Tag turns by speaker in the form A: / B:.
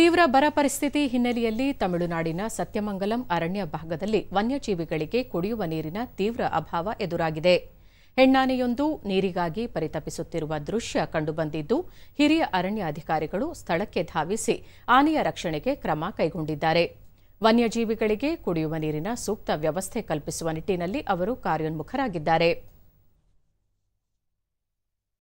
A: ತೀವ್ರ ಬರ ಪರಿಸ್ಥಿತಿ ಹಿನ್ನೆಲೆಯಲ್ಲಿ ತಮಿಳುನಾಡಿನ ಸತ್ಯಮಂಗಲಂ ಅರಣ್ಯ ಭಾಗದಲ್ಲಿ ವನ್ಯಜೀವಿಗಳಿಗೆ ಕುಡಿಯುವ ನೀರಿನ ತೀವ್ರ ಅಭಾವ ಎದುರಾಗಿದೆ ಹೆಣ್ಣಾನೆಯೊಂದು ನೀರಿಗಾಗಿ ಪರಿತಪಿಸುತ್ತಿರುವ ದೃಶ್ಯ ಕಂಡುಬಂದಿದ್ದು ಹಿರಿಯ ಅರಣ್ಯ ಅಧಿಕಾರಿಗಳು ಸ್ಥಳಕ್ಕೆ ಧಾವಿಸಿ ಆನೆಯ ರಕ್ಷಣೆಗೆ ಕ್ರಮ ಕೈಗೊಂಡಿದ್ದಾರೆ ವನ್ಯಜೀವಿಗಳಿಗೆ ಕುಡಿಯುವ ನೀರಿನ ಸೂಕ್ತ ವ್ಯವಸ್ಥೆ ಕಲ್ಪಿಸುವ ನಿಟ್ಟಿನಲ್ಲಿ ಅವರು ಕಾರ್ಯೋನ್ಮುಖರಾಗಿದ್ದಾರೆ